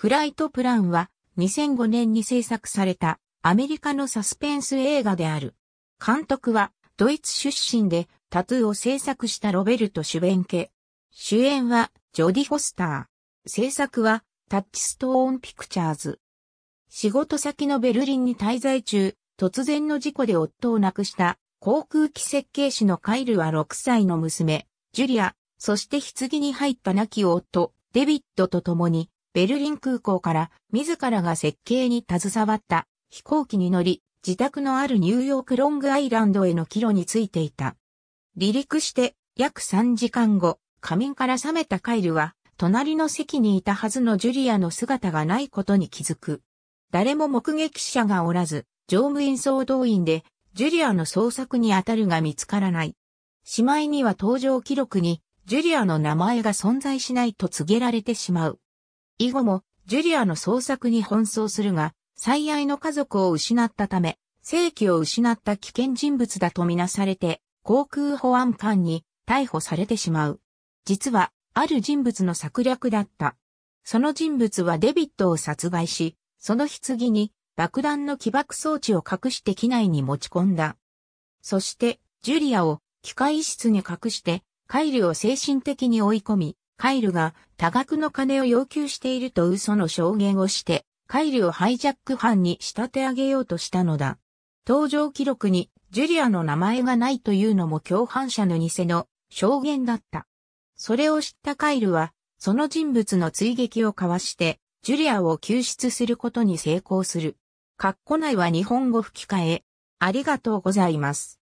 フライトプランは2005年に制作されたアメリカのサスペンス映画である。監督はドイツ出身でタトゥーを制作したロベルト・シュベンケ。主演はジョディ・ホスター。制作はタッチストーン・ピクチャーズ。仕事先のベルリンに滞在中、突然の事故で夫を亡くした航空機設計士のカイルは6歳の娘、ジュリア、そして棺に入った亡き夫、デビッドと共にベルリン空港から自らが設計に携わった飛行機に乗り、自宅のあるニューヨークロングアイランドへの帰路についていた。離陸して約3時間後、仮眠から覚めたカイルは、隣の席にいたはずのジュリアの姿がないことに気づく。誰も目撃者がおらず、乗務員総動員で、ジュリアの捜索に当たるが見つからない。しまいには搭乗記録に、ジュリアの名前が存在しないと告げられてしまう。以後も、ジュリアの捜索に奔走するが、最愛の家族を失ったため、正規を失った危険人物だとみなされて、航空保安官に逮捕されてしまう。実は、ある人物の策略だった。その人物はデビットを殺害し、その棺に爆弾の起爆装置を隠して機内に持ち込んだ。そして、ジュリアを機械室に隠して、カイルを精神的に追い込み、カイルが多額の金を要求していると嘘の証言をして、カイルをハイジャック犯に仕立て上げようとしたのだ。登場記録にジュリアの名前がないというのも共犯者の偽の証言だった。それを知ったカイルは、その人物の追撃をかわして、ジュリアを救出することに成功する。カッコ内は日本語吹き替え。ありがとうございます。